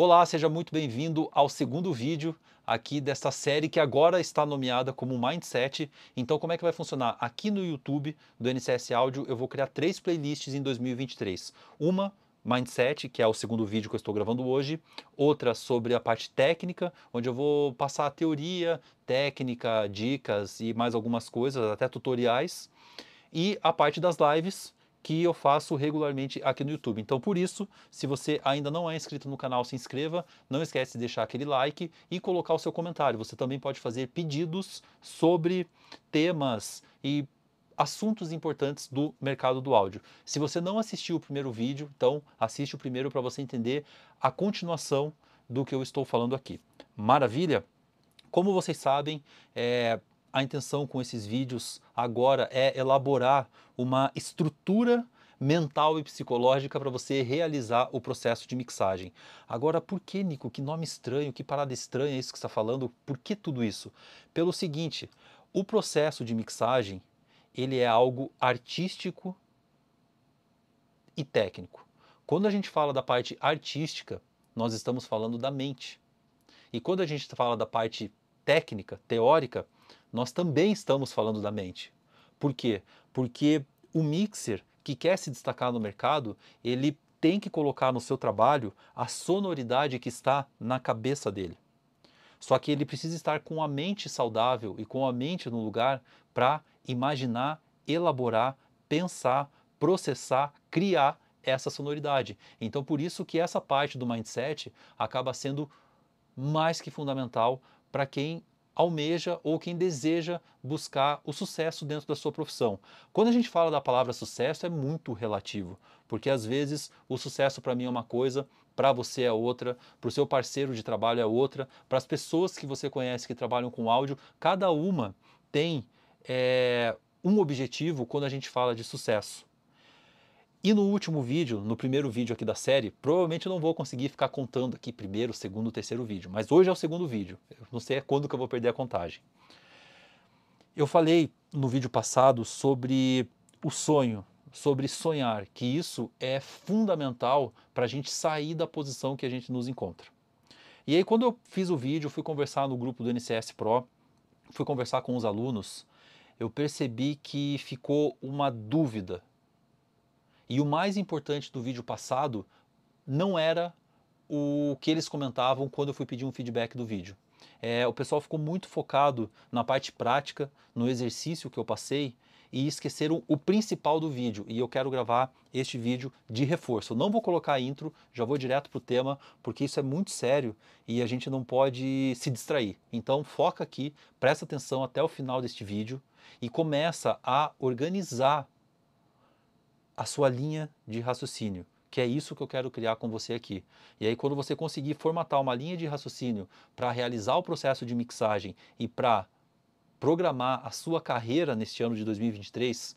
Olá, seja muito bem-vindo ao segundo vídeo aqui desta série que agora está nomeada como Mindset. Então, como é que vai funcionar? Aqui no YouTube do NCS Áudio, eu vou criar três playlists em 2023. Uma Mindset, que é o segundo vídeo que eu estou gravando hoje, outra sobre a parte técnica, onde eu vou passar a teoria, técnica, dicas e mais algumas coisas, até tutoriais, e a parte das lives, que eu faço regularmente aqui no YouTube. Então, por isso, se você ainda não é inscrito no canal, se inscreva, não esquece de deixar aquele like e colocar o seu comentário. Você também pode fazer pedidos sobre temas e assuntos importantes do mercado do áudio. Se você não assistiu o primeiro vídeo, então assiste o primeiro para você entender a continuação do que eu estou falando aqui. Maravilha? Como vocês sabem, é, a intenção com esses vídeos agora é elaborar uma estrutura mental e psicológica para você realizar o processo de mixagem. Agora, por que, Nico? Que nome estranho, que parada estranha é isso que está falando? Por que tudo isso? Pelo seguinte, o processo de mixagem, ele é algo artístico e técnico. Quando a gente fala da parte artística, nós estamos falando da mente. E quando a gente fala da parte técnica, teórica, nós também estamos falando da mente. Por quê? Porque o mixer que quer se destacar no mercado, ele tem que colocar no seu trabalho a sonoridade que está na cabeça dele. Só que ele precisa estar com a mente saudável e com a mente no lugar para imaginar, elaborar, pensar, processar, criar essa sonoridade. Então por isso que essa parte do mindset acaba sendo mais que fundamental para quem almeja ou quem deseja buscar o sucesso dentro da sua profissão. Quando a gente fala da palavra sucesso, é muito relativo, porque às vezes o sucesso para mim é uma coisa, para você é outra, para o seu parceiro de trabalho é outra, para as pessoas que você conhece que trabalham com áudio, cada uma tem é, um objetivo quando a gente fala de sucesso. E no último vídeo, no primeiro vídeo aqui da série, provavelmente eu não vou conseguir ficar contando aqui primeiro, segundo, terceiro vídeo, mas hoje é o segundo vídeo. Eu não sei quando que eu vou perder a contagem. Eu falei no vídeo passado sobre o sonho, sobre sonhar, que isso é fundamental para a gente sair da posição que a gente nos encontra. E aí, quando eu fiz o vídeo, fui conversar no grupo do NCS Pro, fui conversar com os alunos, eu percebi que ficou uma dúvida e o mais importante do vídeo passado não era o que eles comentavam quando eu fui pedir um feedback do vídeo. É, o pessoal ficou muito focado na parte prática, no exercício que eu passei e esqueceram o principal do vídeo. E eu quero gravar este vídeo de reforço. Eu não vou colocar intro, já vou direto para o tema, porque isso é muito sério e a gente não pode se distrair. Então foca aqui, presta atenção até o final deste vídeo e começa a organizar a sua linha de raciocínio, que é isso que eu quero criar com você aqui. E aí, quando você conseguir formatar uma linha de raciocínio para realizar o processo de mixagem e para programar a sua carreira neste ano de 2023,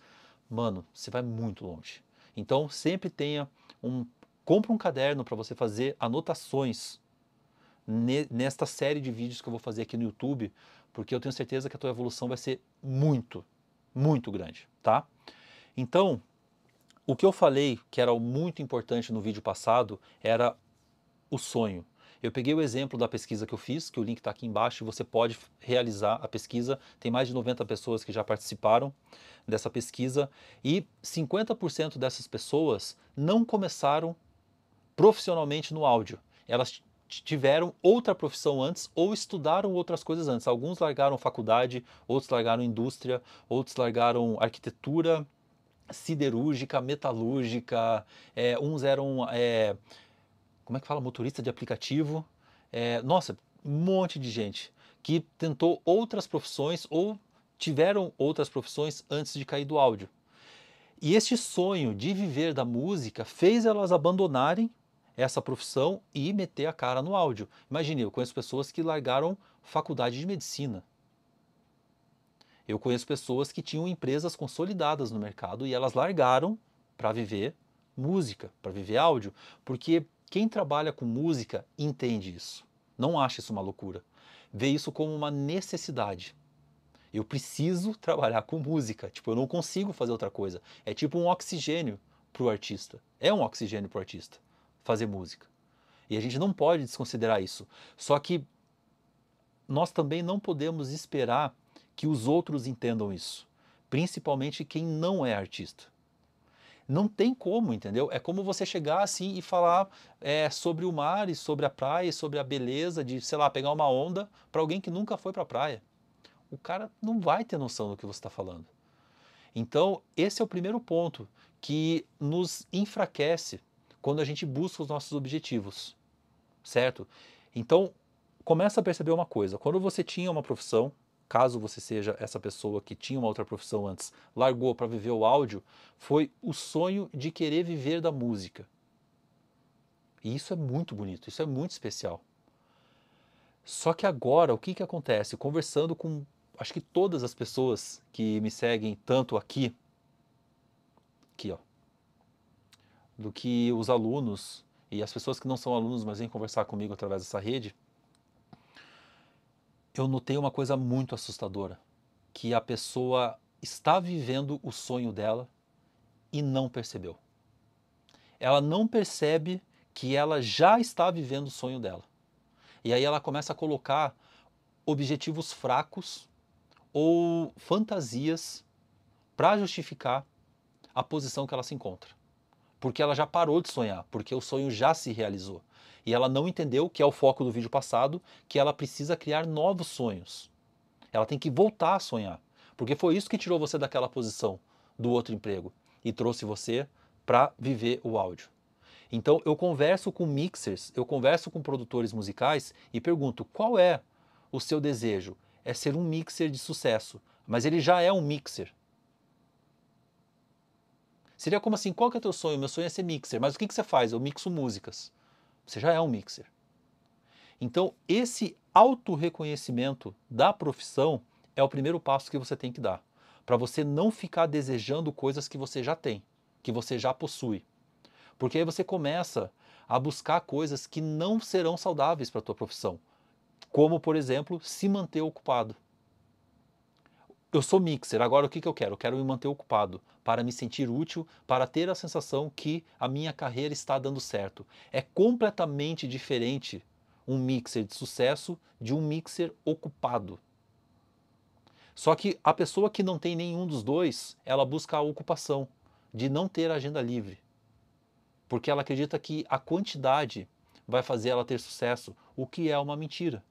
mano, você vai muito longe. Então, sempre tenha um. Compre um caderno para você fazer anotações nesta série de vídeos que eu vou fazer aqui no YouTube, porque eu tenho certeza que a tua evolução vai ser muito, muito grande, tá? Então, o que eu falei, que era muito importante no vídeo passado, era o sonho. Eu peguei o exemplo da pesquisa que eu fiz, que o link está aqui embaixo, você pode realizar a pesquisa. Tem mais de 90 pessoas que já participaram dessa pesquisa e 50% dessas pessoas não começaram profissionalmente no áudio. Elas tiveram outra profissão antes ou estudaram outras coisas antes. Alguns largaram faculdade, outros largaram indústria, outros largaram arquitetura, siderúrgica, metalúrgica, é, uns eram. É, como é que fala? Motorista de aplicativo. É, nossa, um monte de gente que tentou outras profissões ou tiveram outras profissões antes de cair do áudio. E este sonho de viver da música fez elas abandonarem essa profissão e meter a cara no áudio. Imagine, eu conheço pessoas que largaram faculdade de medicina, eu conheço pessoas que tinham empresas consolidadas no mercado e elas largaram para viver música, para viver áudio, porque quem trabalha com música entende isso. Não acha isso uma loucura. Vê isso como uma necessidade. Eu preciso trabalhar com música. Tipo, eu não consigo fazer outra coisa. É tipo um oxigênio para o artista. É um oxigênio para o artista fazer música. E a gente não pode desconsiderar isso. Só que nós também não podemos esperar que os outros entendam isso, principalmente quem não é artista. Não tem como, entendeu? É como você chegar assim e falar é, sobre o mar e sobre a praia e sobre a beleza de, sei lá, pegar uma onda para alguém que nunca foi para a praia. O cara não vai ter noção do que você está falando. Então, esse é o primeiro ponto que nos enfraquece quando a gente busca os nossos objetivos, certo? Então, começa a perceber uma coisa: quando você tinha uma profissão, caso você seja essa pessoa que tinha uma outra profissão antes, largou para viver o áudio, foi o sonho de querer viver da música. E isso é muito bonito, isso é muito especial. Só que agora, o que, que acontece? Conversando com acho que todas as pessoas que me seguem, tanto aqui, aqui ó, do que os alunos e as pessoas que não são alunos, mas vêm conversar comigo através dessa rede, eu notei uma coisa muito assustadora, que a pessoa está vivendo o sonho dela e não percebeu. Ela não percebe que ela já está vivendo o sonho dela. E aí ela começa a colocar objetivos fracos ou fantasias para justificar a posição que ela se encontra. Porque ela já parou de sonhar, porque o sonho já se realizou. E ela não entendeu, que é o foco do vídeo passado, que ela precisa criar novos sonhos. Ela tem que voltar a sonhar. Porque foi isso que tirou você daquela posição, do outro emprego, e trouxe você para viver o áudio. Então eu converso com mixers, eu converso com produtores musicais e pergunto qual é o seu desejo? É ser um mixer de sucesso, mas ele já é um mixer. Seria como assim, qual que é o teu sonho? Meu sonho é ser mixer, mas o que, que você faz? Eu mixo músicas. Você já é um mixer. Então, esse autorreconhecimento da profissão é o primeiro passo que você tem que dar, para você não ficar desejando coisas que você já tem, que você já possui. Porque aí você começa a buscar coisas que não serão saudáveis para a tua profissão, como, por exemplo, se manter ocupado eu sou mixer, agora o que, que eu quero? Eu quero me manter ocupado, para me sentir útil, para ter a sensação que a minha carreira está dando certo. É completamente diferente um mixer de sucesso de um mixer ocupado. Só que a pessoa que não tem nenhum dos dois, ela busca a ocupação, de não ter agenda livre. Porque ela acredita que a quantidade vai fazer ela ter sucesso, o que é uma mentira.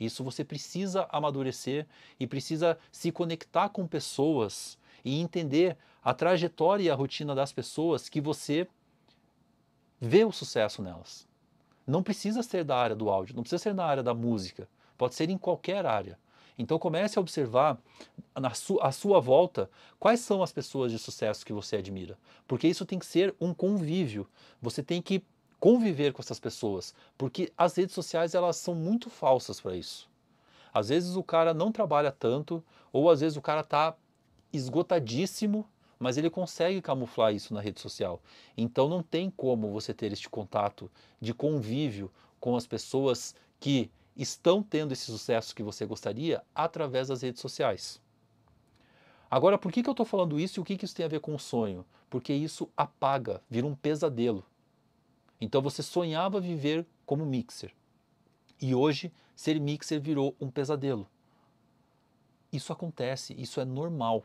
Isso você precisa amadurecer e precisa se conectar com pessoas e entender a trajetória e a rotina das pessoas que você vê o sucesso nelas. Não precisa ser da área do áudio, não precisa ser na área da música, pode ser em qualquer área. Então comece a observar na à sua volta quais são as pessoas de sucesso que você admira, porque isso tem que ser um convívio. Você tem que conviver com essas pessoas, porque as redes sociais elas são muito falsas para isso. Às vezes o cara não trabalha tanto, ou às vezes o cara está esgotadíssimo, mas ele consegue camuflar isso na rede social. Então não tem como você ter este contato de convívio com as pessoas que estão tendo esse sucesso que você gostaria através das redes sociais. Agora, por que, que eu estou falando isso e o que, que isso tem a ver com o sonho? Porque isso apaga, vira um pesadelo. Então você sonhava viver como mixer. E hoje, ser mixer virou um pesadelo. Isso acontece, isso é normal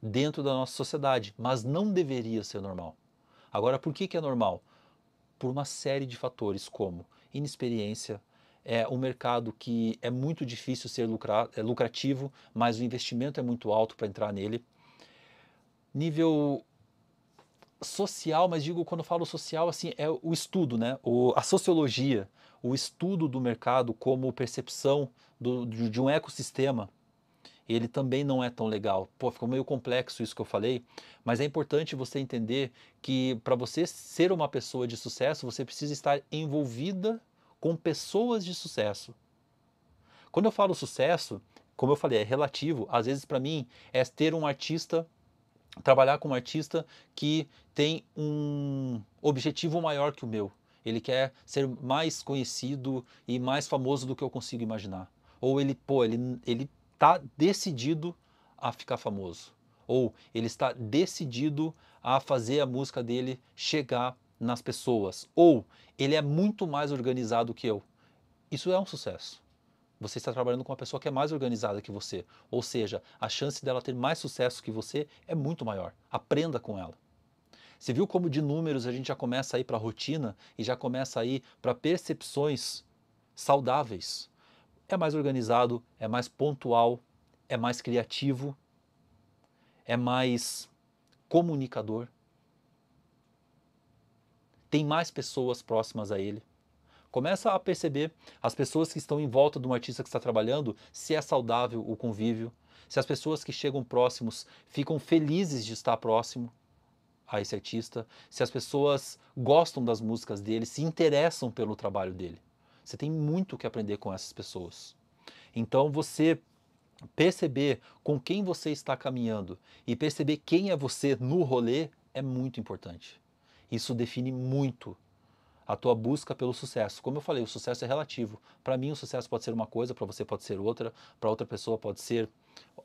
dentro da nossa sociedade, mas não deveria ser normal. Agora, por que, que é normal? Por uma série de fatores, como inexperiência, é um mercado que é muito difícil ser é lucrativo, mas o investimento é muito alto para entrar nele. Nível social, mas digo quando falo social assim é o estudo, né? O, a sociologia, o estudo do mercado como percepção do, de um ecossistema, ele também não é tão legal. Pô, ficou meio complexo isso que eu falei, mas é importante você entender que para você ser uma pessoa de sucesso, você precisa estar envolvida com pessoas de sucesso. Quando eu falo sucesso, como eu falei, é relativo. Às vezes para mim é ter um artista trabalhar com um artista que tem um objetivo maior que o meu. Ele quer ser mais conhecido e mais famoso do que eu consigo imaginar. Ou ele, pô, ele, ele tá decidido a ficar famoso. Ou ele está decidido a fazer a música dele chegar nas pessoas. Ou ele é muito mais organizado que eu. Isso é um sucesso. Você está trabalhando com uma pessoa que é mais organizada que você, ou seja, a chance dela ter mais sucesso que você é muito maior. Aprenda com ela. Você viu como de números a gente já começa a ir para a rotina e já começa a ir para percepções saudáveis. É mais organizado, é mais pontual, é mais criativo, é mais comunicador. Tem mais pessoas próximas a ele. Começa a perceber as pessoas que estão em volta de um artista que está trabalhando, se é saudável o convívio, se as pessoas que chegam próximos ficam felizes de estar próximo a esse artista, se as pessoas gostam das músicas dele, se interessam pelo trabalho dele. Você tem muito que aprender com essas pessoas. Então você perceber com quem você está caminhando e perceber quem é você no rolê é muito importante. Isso define muito a tua busca pelo sucesso. Como eu falei, o sucesso é relativo. Para mim, o sucesso pode ser uma coisa, para você pode ser outra, para outra pessoa pode ser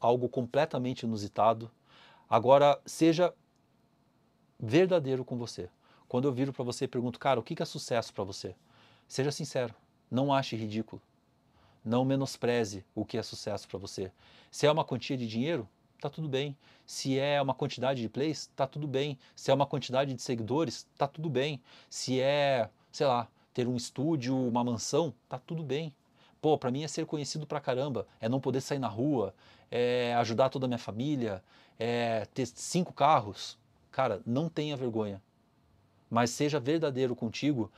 algo completamente inusitado. Agora, seja verdadeiro com você. Quando eu viro para você e pergunto, cara, o que é sucesso para você? Seja sincero, não ache ridículo. Não menospreze o que é sucesso para você. Se é uma quantia de dinheiro, tá tudo bem. Se é uma quantidade de plays, tá tudo bem. Se é uma quantidade de seguidores, tá tudo bem. Se é, sei lá, ter um estúdio, uma mansão, tá tudo bem. Pô, para mim é ser conhecido pra caramba, é não poder sair na rua, é ajudar toda a minha família, é ter cinco carros. Cara, não tenha vergonha. Mas seja verdadeiro contigo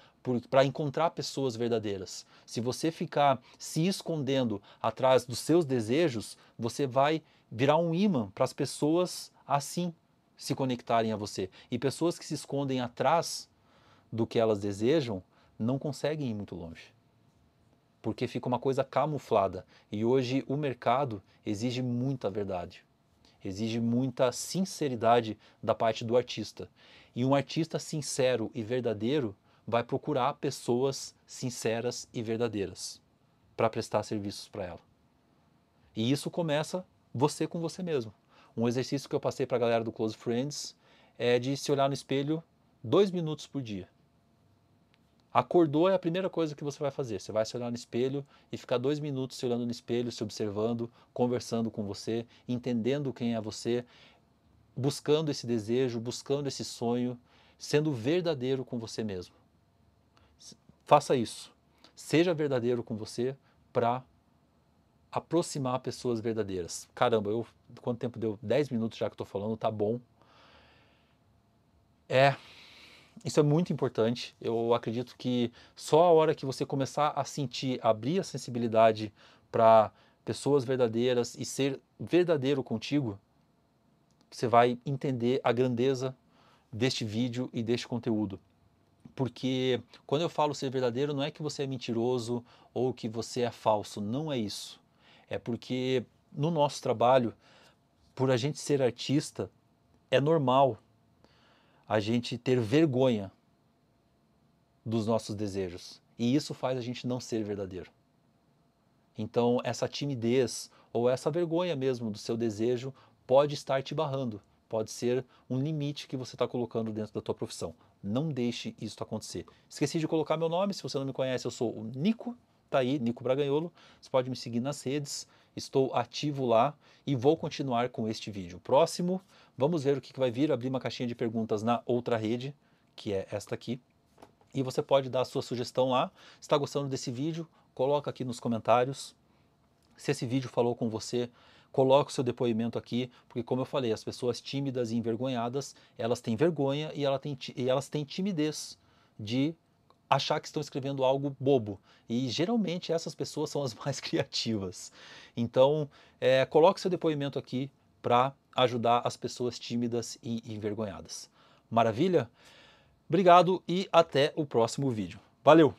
para encontrar pessoas verdadeiras. Se você ficar se escondendo atrás dos seus desejos, você vai virar um imã para as pessoas assim se conectarem a você. E pessoas que se escondem atrás do que elas desejam não conseguem ir muito longe. Porque fica uma coisa camuflada. E hoje o mercado exige muita verdade exige muita sinceridade da parte do artista. E um artista sincero e verdadeiro vai procurar pessoas sinceras e verdadeiras para prestar serviços para ela. E isso começa você com você mesmo. Um exercício que eu passei para a galera do Close Friends é de se olhar no espelho dois minutos por dia. Acordou é a primeira coisa que você vai fazer. Você vai se olhar no espelho e ficar dois minutos se olhando no espelho, se observando, conversando com você, entendendo quem é você, buscando esse desejo, buscando esse sonho, sendo verdadeiro com você mesmo. Faça isso. Seja verdadeiro com você para aproximar pessoas verdadeiras. Caramba, eu quanto tempo deu? 10 minutos já que estou falando, tá bom. É, isso é muito importante. Eu acredito que só a hora que você começar a sentir, abrir a sensibilidade para pessoas verdadeiras e ser verdadeiro contigo, você vai entender a grandeza deste vídeo e deste conteúdo. Porque quando eu falo ser verdadeiro, não é que você é mentiroso ou que você é falso, não é isso. É porque no nosso trabalho, por a gente ser artista, é normal a gente ter vergonha dos nossos desejos. E isso faz a gente não ser verdadeiro. Então, essa timidez ou essa vergonha mesmo do seu desejo pode estar te barrando. Pode ser um limite que você está colocando dentro da tua profissão. Não deixe isso acontecer. Esqueci de colocar meu nome, se você não me conhece, eu sou o Nico, tá aí, Nico Braganholo. Você pode me seguir nas redes, estou ativo lá e vou continuar com este vídeo. Próximo, vamos ver o que, vai vir, abrir uma caixinha de perguntas na outra rede, que é esta aqui. E você pode dar a sua sugestão lá. Está gostando desse vídeo? Coloca aqui nos comentários. Se esse vídeo falou com você, coloque o seu depoimento aqui, porque como eu falei, as pessoas tímidas e envergonhadas, elas têm vergonha e, ela tem, e elas têm timidez de achar que estão escrevendo algo bobo. E geralmente essas pessoas são as mais criativas. Então, é, coloque seu depoimento aqui para ajudar as pessoas tímidas e envergonhadas. Maravilha? Obrigado e até o próximo vídeo. Valeu!